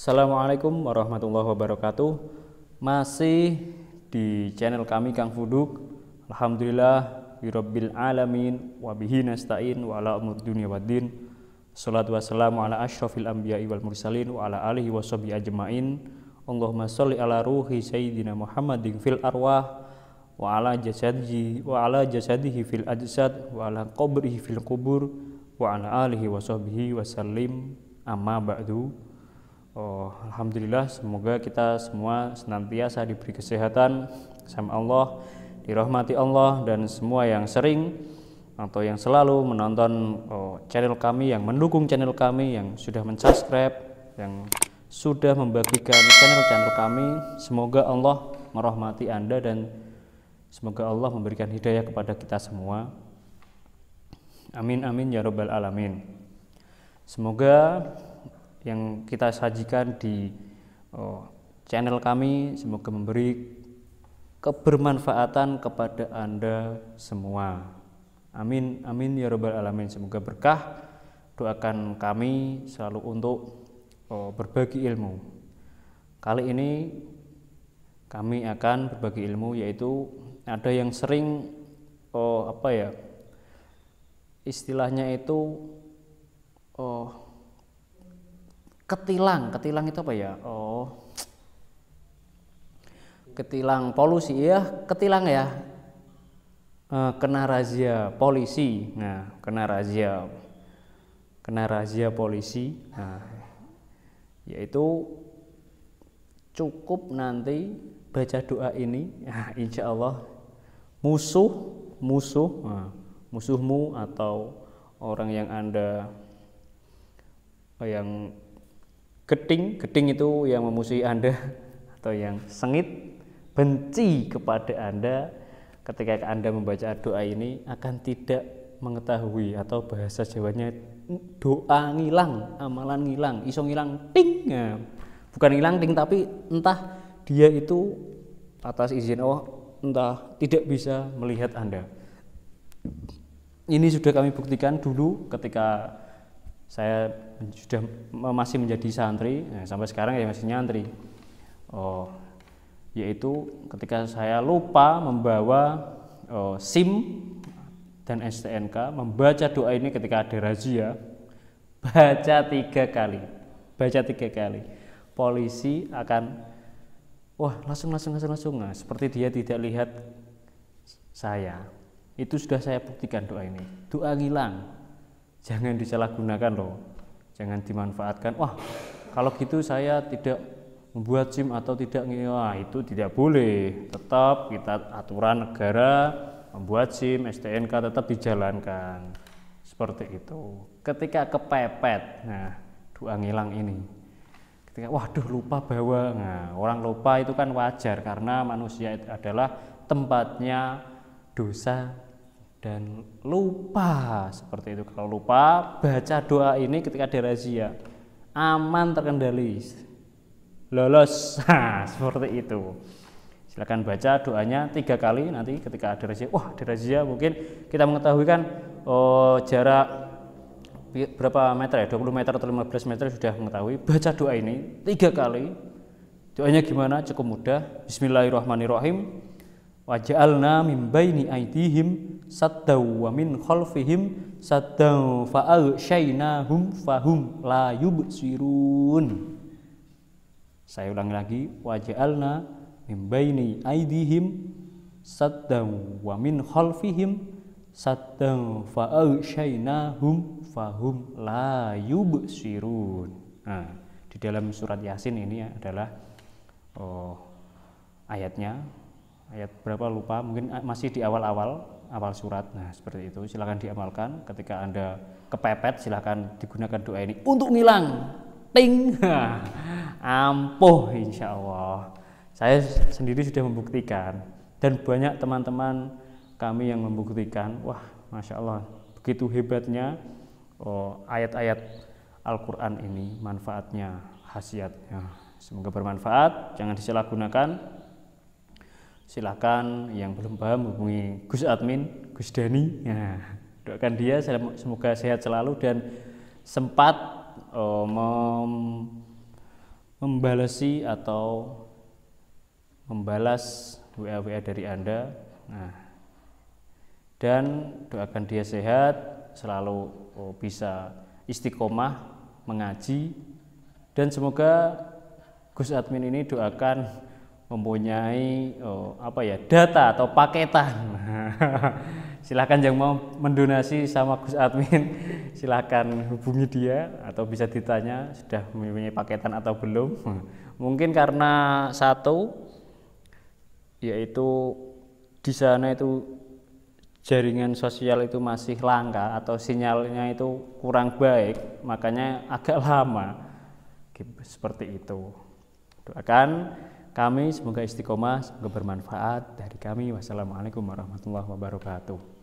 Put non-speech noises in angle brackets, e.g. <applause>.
Assalamualaikum warahmatullahi wabarakatuh. Masih di channel kami Kang Fuduk. Alhamdulillah birabbil alamin Wabihi nasta'in wa ala umur dunia waddin. Salatu wassalamu ala ashrafil anbiya wal mursalin wa ala alihi wa ajmain. Allahumma salli ala ruhi sayyidina Muhammadin fil arwah wa ala jasadji wa ala jasadihi fil ajsad wa ala qabrihi fil kubur wa ala alihi wa sahbihi wa sallim amma ba'du Oh, alhamdulillah semoga kita semua senantiasa diberi kesehatan sama Allah, dirahmati Allah dan semua yang sering atau yang selalu menonton oh, channel kami yang mendukung channel kami yang sudah mensubscribe yang sudah membagikan channel-channel kami semoga Allah merahmati Anda dan semoga Allah memberikan hidayah kepada kita semua amin amin ya robbal alamin semoga yang kita sajikan di oh, channel kami semoga memberi kebermanfaatan kepada Anda semua. Amin amin ya rabbal alamin. Semoga berkah doakan kami selalu untuk oh, berbagi ilmu. Kali ini kami akan berbagi ilmu yaitu ada yang sering oh apa ya? Istilahnya itu oh ketilang ketilang itu apa ya oh ketilang polusi ya ketilang ya eh, kena razia polisi nah kena razia kena razia polisi nah yaitu cukup nanti baca doa ini nah, insya Allah musuh musuh nah, musuhmu atau orang yang anda yang Geting, geting itu yang memusuhi Anda <laughs> atau yang sengit, benci kepada Anda ketika Anda membaca doa ini akan tidak mengetahui atau bahasa Jawanya doa ngilang, amalan ngilang, iso ngilang ting. Nah, bukan ngilang ting tapi entah dia itu atas izin Allah entah tidak bisa melihat Anda. Ini sudah kami buktikan dulu ketika saya sudah masih menjadi santri nah, sampai sekarang ya masih nyantri oh yaitu ketika saya lupa membawa oh, SIM dan STNK membaca doa ini ketika ada razia baca tiga kali baca tiga kali polisi akan wah langsung langsung langsung langsung nah, seperti dia tidak lihat saya itu sudah saya buktikan doa ini doa hilang jangan disalahgunakan loh jangan dimanfaatkan wah kalau gitu saya tidak membuat SIM atau tidak wah itu tidak boleh tetap kita aturan negara membuat SIM STNK tetap dijalankan seperti itu ketika kepepet nah doa ngilang ini ketika waduh lupa bawa nah orang lupa itu kan wajar karena manusia itu adalah tempatnya dosa dan lupa seperti itu kalau lupa baca doa ini ketika dirazia aman terkendali lolos <laughs> seperti itu silakan baca doanya tiga kali nanti ketika razia wah razia mungkin kita mengetahui kan oh, jarak berapa meter ya 20 meter atau 15 meter sudah mengetahui baca doa ini tiga kali doanya gimana cukup mudah Bismillahirrahmanirrahim waj'alna min baini aydihim saddaw wa min khalfihim saddaw fa'alsyainahum fahum la yubsirun saya ulangi lagi waj'alna min baini aidihim saddaw wa min khalfihim saddaw fa'alsyainahum fahum la yubsirun nah di dalam surat yasin ini adalah oh, ayatnya ayat berapa lupa mungkin eh, masih di awal-awal awal surat nah seperti itu silahkan diamalkan ketika anda kepepet silahkan digunakan doa ini untuk ngilang ting <laughs> ampuh insya Allah saya sendiri sudah membuktikan dan banyak teman-teman kami yang membuktikan wah masya Allah begitu hebatnya ayat oh, ayat-ayat Al-Quran ini manfaatnya khasiatnya semoga bermanfaat jangan disalahgunakan silahkan yang belum paham hubungi Gus Admin, Gus Dani. Ya, doakan dia semoga sehat selalu dan sempat uh, mem membalasi atau membalas WA WA dari Anda. Nah, dan doakan dia sehat, selalu oh, bisa istiqomah mengaji dan semoga Gus Admin ini doakan mempunyai oh, apa ya data atau paketan. <laughs> silahkan yang mau mendonasi sama Gus Admin, <laughs> silahkan hubungi dia atau bisa ditanya sudah mempunyai paketan atau belum. <laughs> Mungkin karena satu yaitu di sana itu jaringan sosial itu masih langka atau sinyalnya itu kurang baik, makanya agak lama. Seperti itu. Doakan kami. Semoga istiqomah, semoga bermanfaat dari kami. Wassalamualaikum warahmatullahi wabarakatuh.